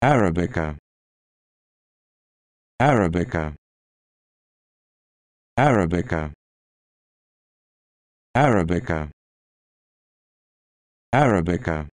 arabica arabica arabica arabica arabica